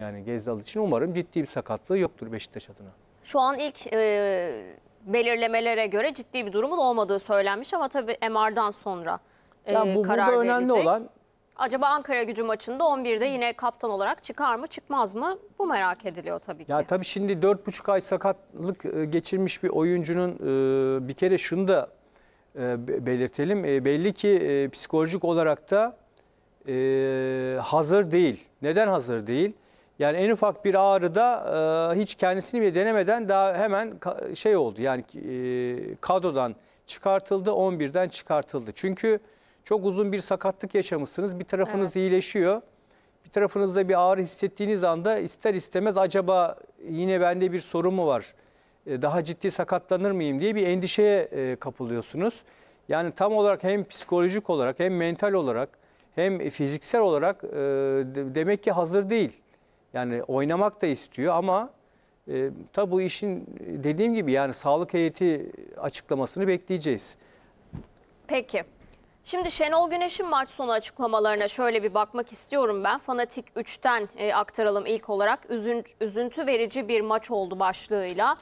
Yani Gezdal için umarım ciddi bir sakatlığı yoktur Beşiktaş adına. Şu an ilk e, belirlemelere göre ciddi bir durumun olmadığı söylenmiş ama tabii MR'dan sonra e, yani bu, karar burada önemli olan Acaba Ankara gücü maçında 11'de yine kaptan olarak çıkar mı çıkmaz mı bu merak ediliyor tabii ki. Ya tabii şimdi 4,5 ay sakatlık e, geçirmiş bir oyuncunun e, bir kere şunu da e, belirtelim. Belli ki psikolojik olarak da hazır değil. Neden hazır değil? Yani en ufak bir ağrıda e, hiç kendisini bile denemeden daha hemen şey oldu. Yani e, kadrodan çıkartıldı, 11'den çıkartıldı. Çünkü çok uzun bir sakatlık yaşamışsınız. Bir tarafınız evet. iyileşiyor. Bir tarafınızda bir ağrı hissettiğiniz anda ister istemez acaba yine bende bir sorun mu var? E, daha ciddi sakatlanır mıyım diye bir endişeye e, kapılıyorsunuz. Yani tam olarak hem psikolojik olarak hem mental olarak hem fiziksel olarak e, demek ki hazır değil. Yani oynamak da istiyor ama e, tabi bu işin e, dediğim gibi yani sağlık heyeti açıklamasını bekleyeceğiz. Peki. Şimdi Şenol Güneş'in maç sonu açıklamalarına şöyle bir bakmak istiyorum ben. Fanatik 3'ten e, aktaralım ilk olarak. Üzüntü, üzüntü verici bir maç oldu başlığıyla.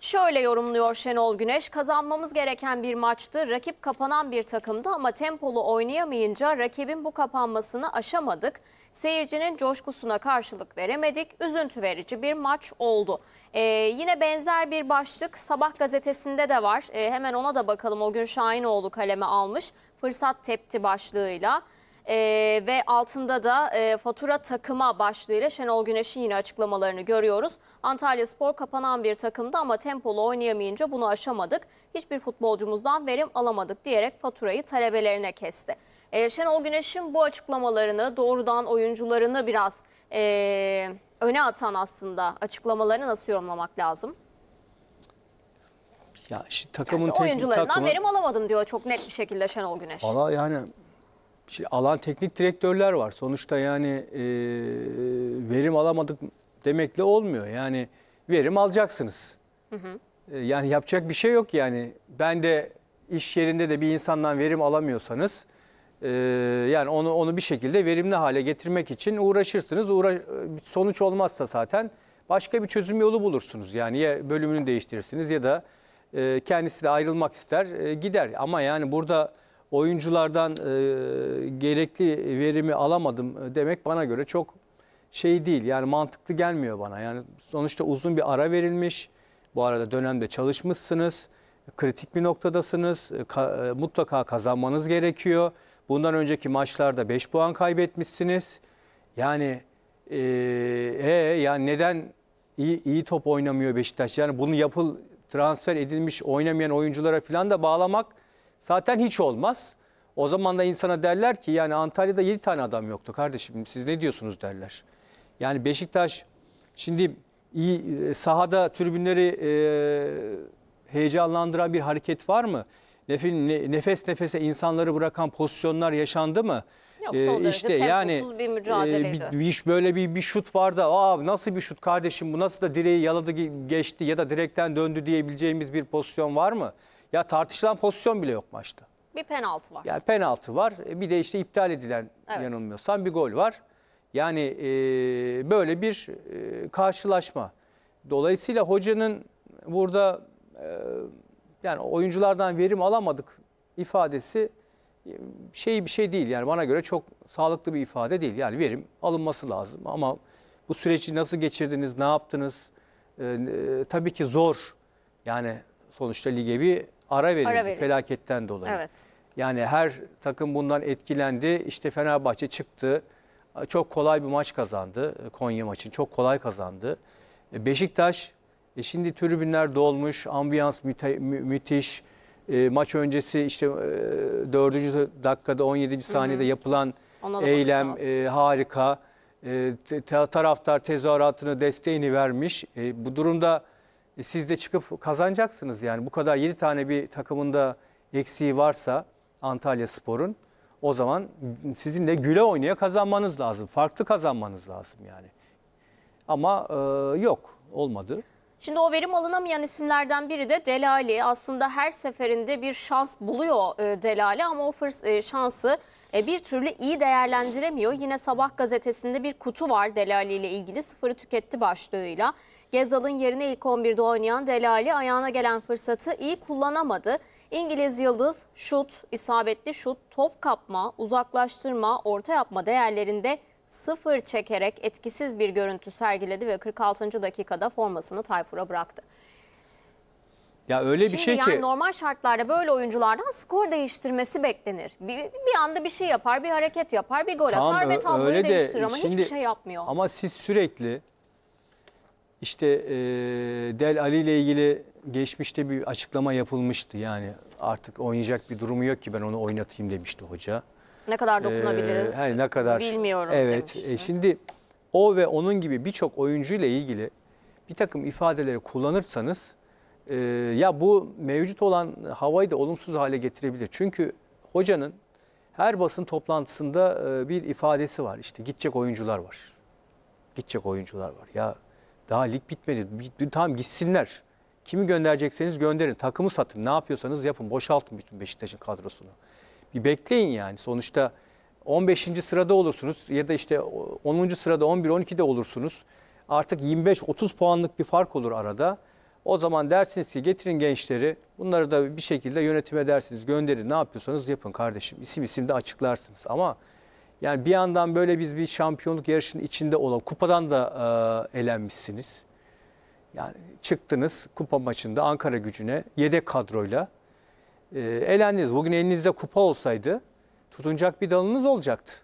Şöyle yorumluyor Şenol Güneş, kazanmamız gereken bir maçtı. Rakip kapanan bir takımdı ama tempolu oynayamayınca rakibin bu kapanmasını aşamadık. Seyircinin coşkusuna karşılık veremedik. Üzüntü verici bir maç oldu. Ee, yine benzer bir başlık Sabah gazetesinde de var. Ee, hemen ona da bakalım. O gün Şahinoğlu kaleme almış. Fırsat tepti başlığıyla e, ve altında da e, fatura takıma başlığıyla Şenol Güneş'in yine açıklamalarını görüyoruz. Antalya Spor kapanan bir takımdı ama tempolu oynayamayınca bunu aşamadık. Hiçbir futbolcumuzdan verim alamadık diyerek faturayı talebelerine kesti. E, Şenol Güneş'in bu açıklamalarını doğrudan oyuncularını biraz e, öne atan aslında açıklamalarını nasıl yorumlamak lazım? Ya işte takımın yani oyuncularından takımı, verim alamadım diyor çok net bir şekilde Şenol Güneş. Valla yani Şimdi alan teknik direktörler var. Sonuçta yani e, verim alamadık demekle olmuyor. Yani verim alacaksınız. Hı hı. E, yani yapacak bir şey yok yani. Ben de iş yerinde de bir insandan verim alamıyorsanız e, yani onu onu bir şekilde verimli hale getirmek için uğraşırsınız. Uğra sonuç olmazsa zaten başka bir çözüm yolu bulursunuz. Yani ya bölümünü değiştirirsiniz ya da e, kendisi de ayrılmak ister e, gider. Ama yani burada oyunculardan e, gerekli verimi alamadım demek bana göre çok şey değil. Yani mantıklı gelmiyor bana. Yani sonuçta uzun bir ara verilmiş. Bu arada dönemde çalışmışsınız. Kritik bir noktadasınız. E, ka e, mutlaka kazanmanız gerekiyor. Bundan önceki maçlarda 5 puan kaybetmişsiniz. Yani e, e yani neden iyi, iyi top oynamıyor Beşiktaş? Yani bunu yapıl transfer edilmiş oynamayan oyunculara falan da bağlamak zaten hiç olmaz. O zaman da insana derler ki yani Antalya'da 7 tane adam yoktu kardeşim siz ne diyorsunuz derler. Yani Beşiktaş şimdi iyi e, sahada tribünleri e, heyecanlandıran bir hareket var mı? Nefin nefes nefese insanları bırakan pozisyonlar yaşandı mı? Yok, ee, işte yani bir mücadeleydi. E, bir, böyle bir, bir şut vardı. Aa nasıl bir şut kardeşim bu nasıl da direği yaladı geçti ya da direkten döndü diyebileceğimiz bir pozisyon var mı? Ya tartışılan pozisyon bile yok maçta. Bir penaltı var. Yani penaltı var. E, bir de işte iptal edilen evet. yanılmıyorsam bir gol var. Yani e, böyle bir e, karşılaşma. Dolayısıyla hocanın burada e, yani oyunculardan verim alamadık ifadesi e, şey bir şey değil. Yani bana göre çok sağlıklı bir ifade değil. Yani verim alınması lazım ama bu süreci nasıl geçirdiniz, ne yaptınız? E, e, tabii ki zor. Yani sonuçta lige bir ara verildi, ara felaketten dolayı. Evet. Yani her takım bundan etkilendi. İşte Fenerbahçe çıktı. Çok kolay bir maç kazandı e, Konya maçın. Çok kolay kazandı. E, Beşiktaş e şimdi tribünler dolmuş, ambiyans müte, mü, müthiş. E, maç öncesi işte e, 4. dakikada 17. saniyede hı hı. yapılan eylem e, harika. E, taraftar tezahüratını desteğini vermiş. E, bu durumda e, siz de çıkıp kazanacaksınız yani. Bu kadar 7 tane bir takımında eksiği varsa Antalya Spor'un o zaman sizin de güle oynaya kazanmanız lazım. Farklı kazanmanız lazım yani. Ama e, yok olmadı. Şimdi o verim alınamayan isimlerden biri de Delali. Aslında her seferinde bir şans buluyor e, Delali ama o e, şansı e, bir türlü iyi değerlendiremiyor. Yine Sabah gazetesinde bir kutu var Delali ile ilgili sıfırı tüketti başlığıyla. Gezal'ın yerine ilk 11'de oynayan Delali ayağına gelen fırsatı iyi kullanamadı. İngiliz yıldız şut, isabetli şut, top kapma, uzaklaştırma, orta yapma değerlerinde sıfır çekerek etkisiz bir görüntü sergiledi ve 46. dakikada formasını Tayfur'a bıraktı. Ya öyle Şimdi bir şey yani ki normal şartlarda böyle oyunculardan skor değiştirmesi beklenir. Bir, bir anda bir şey yapar, bir hareket yapar, bir gol tamam, atar ve tabloyu de, değiştirir ama şimdi, hiçbir şey yapmıyor. Ama siz sürekli işte e, Del Ali ile ilgili geçmişte bir açıklama yapılmıştı. Yani artık oynayacak bir durumu yok ki ben onu oynatayım demişti hoca. Ne kadar ee, dokunabiliriz? Ee, hani ne kadar? Bilmiyorum Evet. E, şimdi o ve onun gibi birçok oyuncuyla ilgili bir takım ifadeleri kullanırsanız e, ya bu mevcut olan havayı da olumsuz hale getirebilir. Çünkü hocanın her basın toplantısında e, bir ifadesi var. İşte gidecek oyuncular var. Gidecek oyuncular var. Ya daha lig bitmedi. Tamam gitsinler. Kimi gönderecekseniz gönderin. Takımı satın. Ne yapıyorsanız yapın. Boşaltın bütün Beşiktaş'ın kadrosunu. Bir bekleyin yani. Sonuçta 15. sırada olursunuz ya da işte 10. sırada 11-12'de olursunuz. Artık 25-30 puanlık bir fark olur arada. O zaman dersiniz ki getirin gençleri bunları da bir şekilde yönetime dersiniz gönderin ne yapıyorsanız yapın kardeşim isim isim de açıklarsınız ama yani bir yandan böyle biz bir şampiyonluk yarışının içinde olan kupadan da e, elenmişsiniz. Yani çıktınız kupa maçında Ankara gücüne yedek kadroyla e, Bugün elinizde kupa olsaydı tutunacak bir dalınız olacaktı.